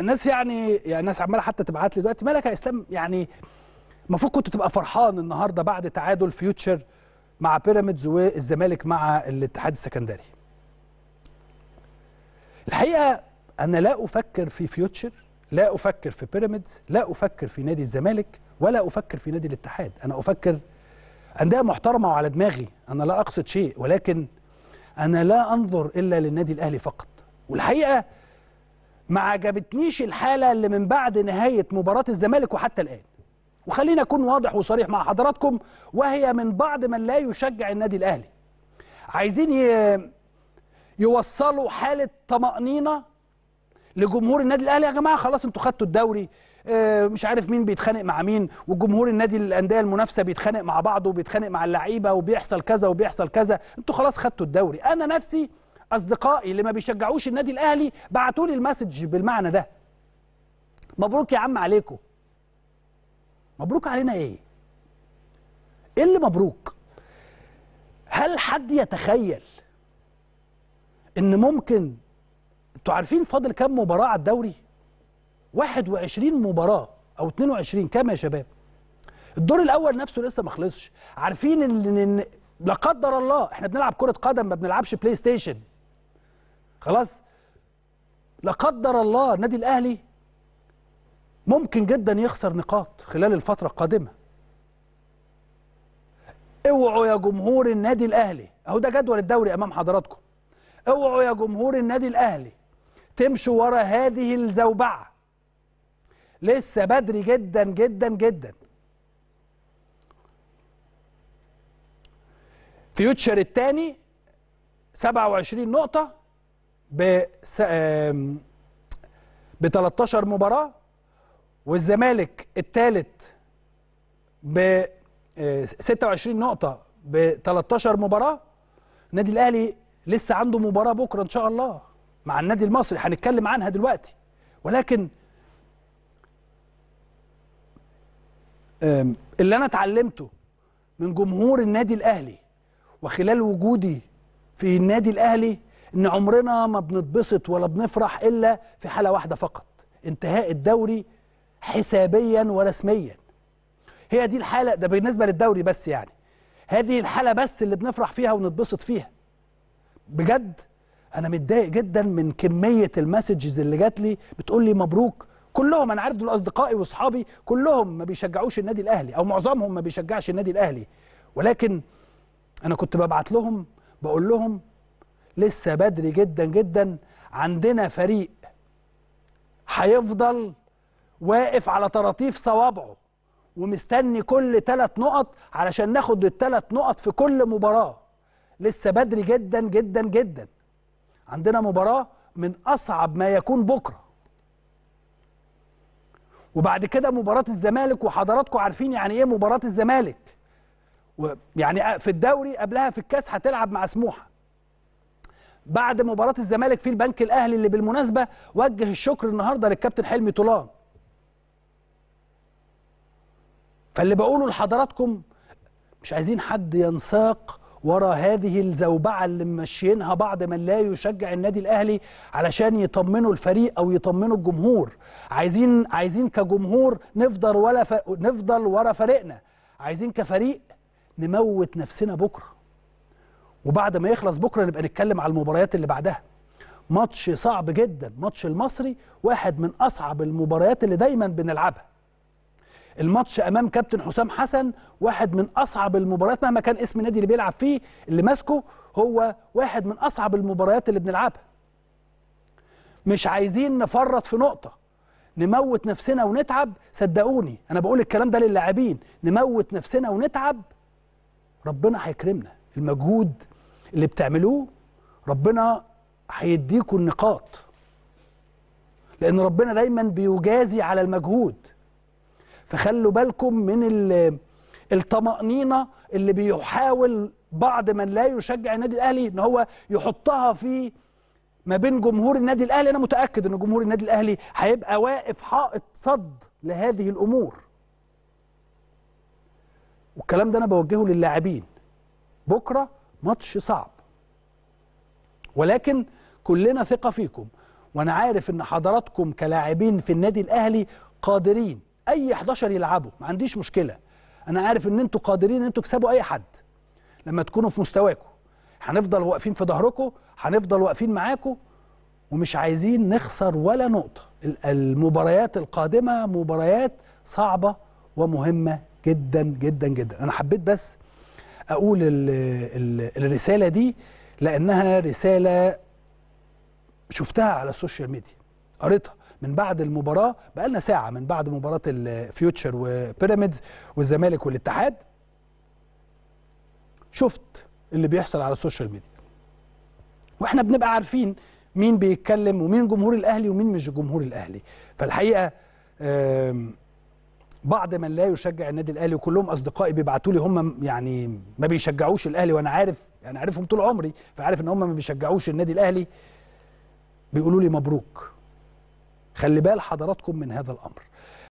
الناس يعني يعني الناس عماله حتى تبعت لي دلوقتي مالك يا اسلام يعني المفروض كنت تبقى فرحان النهارده بعد تعادل فيوتشر مع بيراميدز والزمالك مع الاتحاد السكندري. الحقيقه انا لا افكر في فيوتشر، لا افكر في بيراميدز، لا افكر في نادي الزمالك، ولا افكر في نادي الاتحاد، انا افكر انديه محترمه وعلى دماغي، انا لا اقصد شيء ولكن انا لا انظر الا للنادي الاهلي فقط. والحقيقه ما عجبتنيش الحاله اللي من بعد نهايه مباراه الزمالك وحتى الان وخلينا اكون واضح وصريح مع حضراتكم وهي من بعض من لا يشجع النادي الاهلي عايزين يوصلوا حاله طمانينه لجمهور النادي الاهلي يا جماعه خلاص انتوا خدتوا الدوري آه، مش عارف مين بيتخانق مع مين وجمهور النادي الانديه المنافسه بيتخانق مع بعضه وبيتخانق مع اللعيبه وبيحصل كذا وبيحصل كذا انتوا خلاص خدتوا الدوري انا نفسي اصدقائي اللي ما بيشجعوش النادي الاهلي بعتوا لي المسج بالمعنى ده مبروك يا عم عليكم مبروك علينا ايه ايه اللي مبروك هل حد يتخيل ان ممكن انتوا عارفين فاضل كام مباراه على الدوري 21 مباراه او 22 كام يا شباب الدور الاول نفسه لسه ما خلصش عارفين ان لا قدر الله احنا بنلعب كره قدم ما بنلعبش بلاي ستيشن خلاص لا قدر الله النادي الاهلي ممكن جدا يخسر نقاط خلال الفتره القادمه اوعوا يا جمهور النادي الاهلي اهو ده جدول الدوري امام حضراتكم اوعوا يا جمهور النادي الاهلي تمشوا ورا هذه الزوبعه لسه بدري جدا جدا جدا فيوتشر الثاني 27 نقطه ب ب 13 مباراه والزمالك الثالث ب 26 آه، نقطه ب 13 مباراه النادي الاهلي لسه عنده مباراه بكره ان شاء الله مع النادي المصري هنتكلم عنها دلوقتي ولكن اللي انا اتعلمته من جمهور النادي الاهلي وخلال وجودي في النادي الاهلي ان عمرنا ما بنتبسط ولا بنفرح الا في حاله واحده فقط انتهاء الدوري حسابيا ورسميا هي دي الحاله ده بالنسبه للدوري بس يعني هذه الحاله بس اللي بنفرح فيها ونتبسط فيها بجد انا متضايق جدا من كميه المسجز اللي جات لي بتقول لي مبروك كلهم انا عارف دول اصدقائي واصحابي كلهم ما بيشجعوش النادي الاهلي او معظمهم ما بيشجعش النادي الاهلي ولكن انا كنت ببعت لهم بقول لهم لسه بدري جدا جدا عندنا فريق هيفضل واقف على طراطيف صوابعه ومستني كل ثلاث نقط علشان ناخد الثلاث نقط في كل مباراه لسه بدري جدا جدا جدا عندنا مباراه من اصعب ما يكون بكره وبعد كده مباراه الزمالك وحضراتكم عارفين يعني ايه مباراه الزمالك يعني في الدوري قبلها في الكاس هتلعب مع سموحه بعد مباراه الزمالك في البنك الاهلي اللي بالمناسبه وجه الشكر النهارده للكابتن حلمي طولان فاللي بقوله لحضراتكم مش عايزين حد ينساق ورا هذه الزوبعه اللي ماشيينها بعض من لا يشجع النادي الاهلي علشان يطمنوا الفريق او يطمنوا الجمهور عايزين عايزين كجمهور نفضل ولا ف... نفضل ورا فريقنا عايزين كفريق نموت نفسنا بكره وبعد ما يخلص بكره نبقى نتكلم على المباريات اللي بعدها ماتش صعب جدا ماتش المصري واحد من اصعب المباريات اللي دايما بنلعبها الماتش امام كابتن حسام حسن واحد من اصعب المباريات مهما كان اسم النادي اللي بيلعب فيه اللي ماسكه هو واحد من اصعب المباريات اللي بنلعبها مش عايزين نفرط في نقطه نموت نفسنا ونتعب صدقوني انا بقول الكلام ده للاعبين نموت نفسنا ونتعب ربنا هيكرمنا المجهود اللي بتعملوه ربنا هيديكوا النقاط لان ربنا دايما بيجازي على المجهود فخلوا بالكم من الطمأنينة اللي بيحاول بعض من لا يشجع النادي الاهلي ان هو يحطها في ما بين جمهور النادي الاهلي انا متاكد ان جمهور النادي الاهلي هيبقى واقف حائط صد لهذه الامور والكلام ده انا بوجهه للاعبين بكره ماتش صعب ولكن كلنا ثقة فيكم وأنا عارف إن حضراتكم كلاعبين في النادي الأهلي قادرين أي 11 يلعبوا ما عنديش مشكلة أنا عارف إن أنتوا قادرين إن أنتوا تكسبوا أي حد لما تكونوا في مستواكم هنفضل واقفين في ظهركم هنفضل واقفين معاكم ومش عايزين نخسر ولا نقطة المباريات القادمة مباريات صعبة ومهمة جدا جدا جدا أنا حبيت بس اقول الرساله دي لانها رساله شفتها على السوشيال ميديا قريتها من بعد المباراه بقى لنا ساعه من بعد مباراه الفيوتشر وبيراميدز والزمالك والاتحاد شفت اللي بيحصل على السوشيال ميديا واحنا بنبقى عارفين مين بيتكلم ومين جمهور الاهلي ومين مش جمهور الاهلي فالحقيقه بعض من لا يشجع النادي الاهلي وكلهم اصدقائي بيبعتوا لي هم يعني ما بيشجعوش الاهلي وانا عارف يعني عارفهم طول عمري فعارف ان هم ما بيشجعوش النادي الاهلي بيقولوا لي مبروك خلي بال حضراتكم من هذا الامر